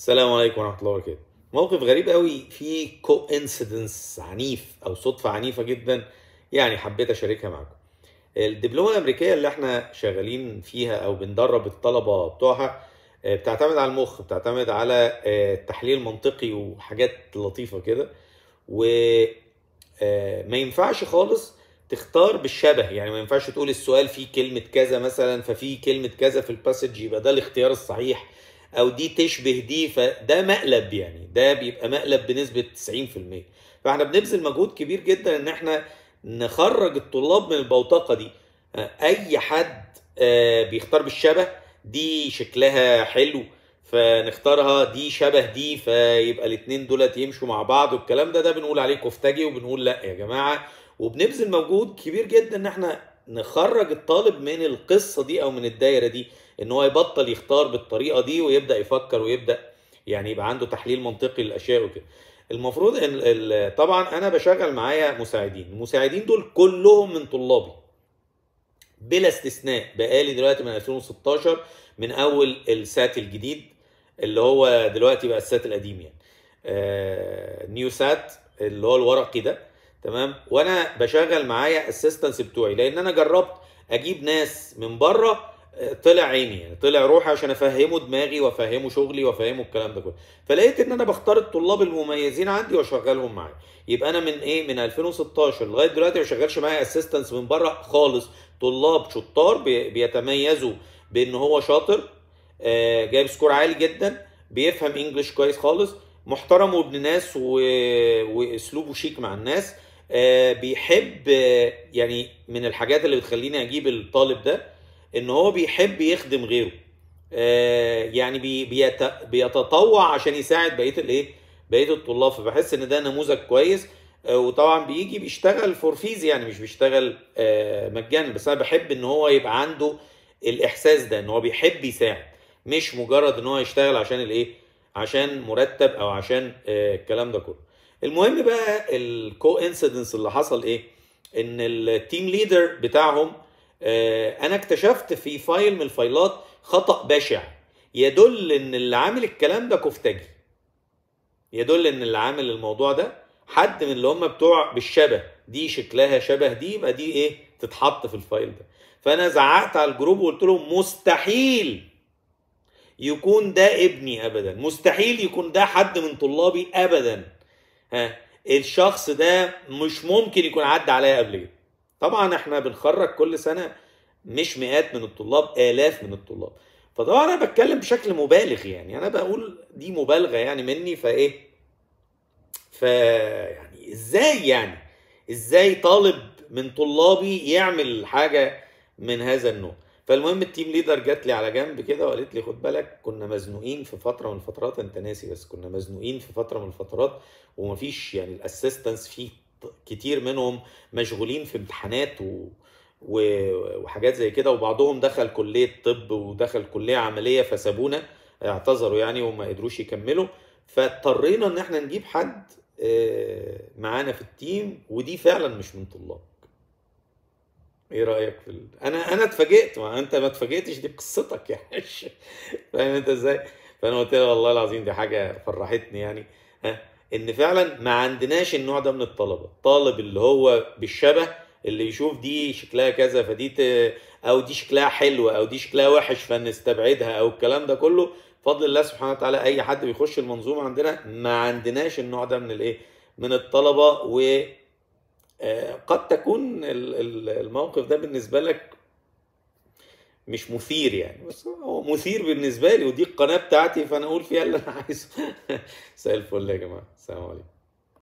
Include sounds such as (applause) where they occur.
السلام عليكم ورحمه الله وبركاته موقف غريب قوي في كو انسيدنس عنيف او صدفه عنيفه جدا يعني حبيت اشاركها معاكم الدبلومه الامريكيه اللي احنا شغالين فيها او بندرب الطلبه بتوعها آه، بتعتمد على المخ بتعتمد على آه، تحليل منطقي وحاجات لطيفه كده و آه، ما ينفعش خالص تختار بالشبه يعني ما ينفعش تقول السؤال فيه كلمه كذا مثلا ففي كلمه كذا في الباسج يبقى ده الاختيار الصحيح او دي تشبه دي فده مقلب يعني ده بيبقى مقلب بنسبه 90% فاحنا بنبذل مجهود كبير جدا ان احنا نخرج الطلاب من البوتقه دي آه، اي حد آه، بيختار بالشبه دي شكلها حلو فنختارها دي شبه دي فيبقى الاثنين دولت يمشوا مع بعض والكلام ده ده بنقول عليه كفتاجي وبنقول لا يا جماعه وبنبذل مجهود كبير جدا ان احنا نخرج الطالب من القصه دي او من الدايره دي ان هو يبطل يختار بالطريقه دي ويبدا يفكر ويبدا يعني يبقى عنده تحليل منطقي للاشياء وكده المفروض ان طبعا انا بشغل معايا مساعدين المساعدين دول كلهم من طلابي بلا استثناء بقالي دلوقتي من 2016 من اول السات الجديد اللي هو دلوقتي بقى السات القديم يعني آه نيو سات اللي هو الورقي ده تمام وانا بشغل معايا اسيستنس بتوعي لان انا جربت اجيب ناس من بره طلع عيني يعني طلع روحي عشان افهمه دماغي وافهمه شغلي وافهمه الكلام ده كله فلقيت ان انا بختار الطلاب المميزين عندي واشغلهم معايا يبقى انا من ايه من 2016 لغايه دلوقتي ما شغالش معايا اسيستنس من بره خالص طلاب شطار بيتميزوا بان هو شاطر آه، جايب سكور عالي جدا بيفهم انجلش كويس خالص محترم وابن ناس واسلوبه شيك مع الناس آه، بيحب آه، يعني من الحاجات اللي بتخليني اجيب الطالب ده ان هو بيحب يخدم غيره آه، يعني بيتطوع عشان يساعد بقيه الايه بقيه الطلاب فبحس ان ده نموذج كويس آه، وطبعا بيجي بيشتغل فور فيز يعني مش بيشتغل آه، مجانا بس انا بحب ان هو يبقى عنده الاحساس ده ان هو بيحب يساعد مش مجرد ان هو يشتغل عشان الايه عشان مرتب او عشان الكلام ده كله المهم بقى الكو انسيدنس اللي حصل ايه ان التيم ليدر بتاعهم آه، انا اكتشفت في فايل من الفايلات خطا بشع يدل ان اللي عامل الكلام ده كفتجي يدل ان اللي عامل الموضوع ده حد من اللي هم بتوع بالشبه دي شكلها شبه دي يبقى دي ايه تتحط في الفايل ده فانا زعقت على الجروب وقلت لهم مستحيل يكون ده ابني ابدا مستحيل يكون ده حد من طلابي ابدا ها الشخص ده مش ممكن يكون عدى عليا قبل كده طبعا احنا بنخرج كل سنه مش مئات من الطلاب الاف من الطلاب فطبعا انا بتكلم بشكل مبالغ يعني انا بقول دي مبالغه يعني مني فايه ف يعني ازاي يعني ازاي طالب من طلابي يعمل حاجه من هذا النوع فالمهم التيم ليدر جات لي على جنب كده وقالت لي خد بالك كنا مزنوقين في فتره من الفترات انت ناسي بس كنا مزنوقين في فتره من الفترات ومفيش يعني الاسيستنس فيه كتير منهم مشغولين في امتحانات و... و... وحاجات زي كده وبعضهم دخل كليه طب ودخل كليه عمليه فسابونا اعتذروا يعني وما قدروش يكملوا فاضطرينا ان احنا نجيب حد آه، معانا في التيم ودي فعلا مش من طلاب ايه رايك في ال... انا انا اتفاجئت ما انت ما اتفاجئتش دي بقصتك يا حش (laughs) فاهم انت ازاي فانا قلت لها والله العظيم دي حاجه فرحتني يعني ها ان فعلا ما عندناش النوع ده من الطلبه الطالب اللي هو بالشبه اللي يشوف دي شكلها كذا فدي او دي شكلها حلو او دي شكلها وحش فنستبعدها او الكلام ده كله بفضل الله سبحانه وتعالى اي حد بيخش المنظومه عندنا ما عندناش النوع ده من الايه من الطلبه و آه، قد تكون الموقف ده بالنسبه لك مش مثير يعني بس هو مثير بالنسبه لي ودي القناه بتاعتي فانا اقول فيها اللي انا عايزه زي (laughs) الفل يا جماعه السلام عليكم